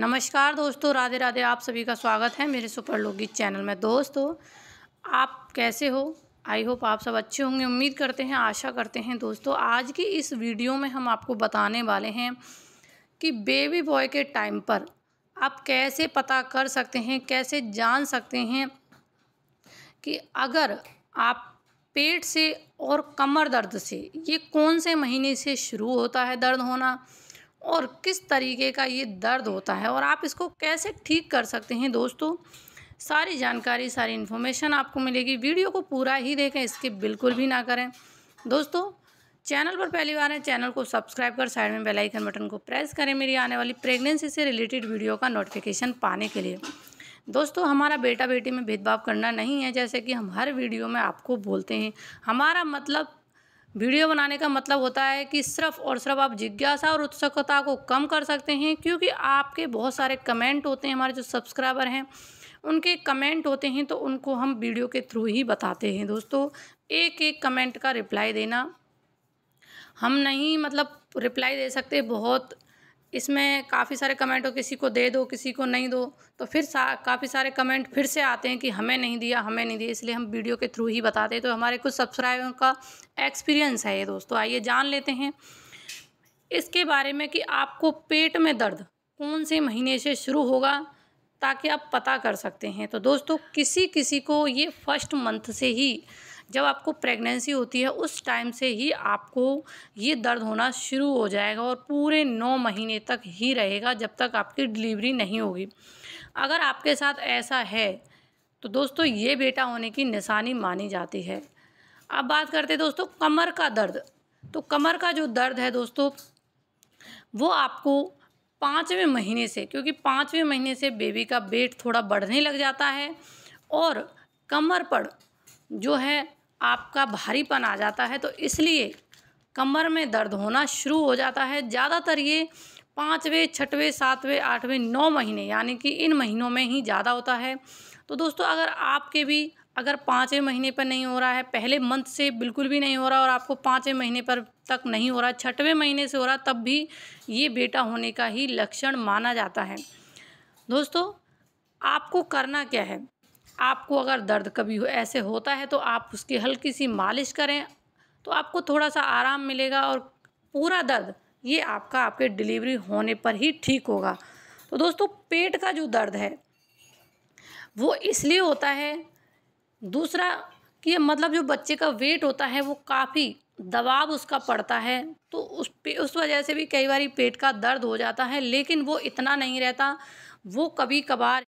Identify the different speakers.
Speaker 1: नमस्कार दोस्तों राधे राधे आप सभी का स्वागत है मेरे सुपर लोगी चैनल में दोस्तों आप कैसे हो आई होप आप सब अच्छे होंगे उम्मीद करते हैं आशा करते हैं दोस्तों आज की इस वीडियो में हम आपको बताने वाले हैं कि बेबी बॉय के टाइम पर आप कैसे पता कर सकते हैं कैसे जान सकते हैं कि अगर आप पेट से और कमर दर्द से ये कौन से महीने से शुरू होता है दर्द होना और किस तरीके का ये दर्द होता है और आप इसको कैसे ठीक कर सकते हैं दोस्तों सारी जानकारी सारी इन्फॉर्मेशन आपको मिलेगी वीडियो को पूरा ही देखें इसके बिल्कुल भी ना करें दोस्तों चैनल पर पहली बार है चैनल को सब्सक्राइब कर साइड में बेल आइकन बटन को प्रेस करें मेरी आने वाली प्रेगनेंसी से रिलेटेड वीडियो का नोटिफिकेशन पाने के लिए दोस्तों हमारा बेटा बेटी में भेदभाव करना नहीं है जैसे कि हम हर वीडियो में आपको बोलते हैं हमारा मतलब वीडियो बनाने का मतलब होता है कि सिर्फ और सिर्फ आप जिज्ञासा और उत्सुकता को कम कर सकते हैं क्योंकि आपके बहुत सारे कमेंट होते हैं हमारे जो सब्सक्राइबर हैं उनके कमेंट होते हैं तो उनको हम वीडियो के थ्रू ही बताते हैं दोस्तों एक एक कमेंट का रिप्लाई देना हम नहीं मतलब रिप्लाई दे सकते बहुत इसमें काफ़ी सारे कमेंट हो किसी को दे दो किसी को नहीं दो तो फिर सा, काफ़ी सारे कमेंट फिर से आते हैं कि हमें नहीं दिया हमें नहीं दिया इसलिए हम वीडियो के थ्रू ही बताते हैं तो हमारे कुछ सब्सक्राइबरों का एक्सपीरियंस है ये दोस्तों आइए जान लेते हैं इसके बारे में कि आपको पेट में दर्द कौन से महीने से शुरू होगा ताकि आप पता कर सकते हैं तो दोस्तों किसी किसी को ये फर्स्ट मंथ से ही जब आपको प्रेगनेंसी होती है उस टाइम से ही आपको ये दर्द होना शुरू हो जाएगा और पूरे नौ महीने तक ही रहेगा जब तक आपकी डिलीवरी नहीं होगी अगर आपके साथ ऐसा है तो दोस्तों ये बेटा होने की निशानी मानी जाती है अब बात करते हैं दोस्तों कमर का दर्द तो कमर का जो दर्द है दोस्तों वो आपको पाँचवें महीने से क्योंकि पाँचवें महीने से बेबी का वेट थोड़ा बढ़ने लग जाता है और कमर पर जो है आपका भारीपन आ जाता है तो इसलिए कमर में दर्द होना शुरू हो जाता है ज़्यादातर ये पाँचवें छठवें सातवें आठवें नौ महीने यानी कि इन महीनों में ही ज़्यादा होता है तो दोस्तों अगर आपके भी अगर पाँचवें महीने पर नहीं हो रहा है पहले मंथ से बिल्कुल भी नहीं हो रहा और आपको पाँचवें महीने पर तक नहीं हो रहा छठवें महीने से हो रहा तब भी ये बेटा होने का ही लक्षण माना जाता है दोस्तों आपको करना क्या है आपको अगर दर्द कभी ऐसे होता है तो आप उसकी हल्की सी मालिश करें तो आपको थोड़ा सा आराम मिलेगा और पूरा दर्द ये आपका आपके डिलीवरी होने पर ही ठीक होगा तो दोस्तों पेट का जो दर्द है वो इसलिए होता है दूसरा कि मतलब जो बच्चे का वेट होता है वो काफ़ी दबाव उसका पड़ता है तो उस पे उस वजह से भी कई बार पेट का दर्द हो जाता है लेकिन वो इतना नहीं रहता वो कभी कभार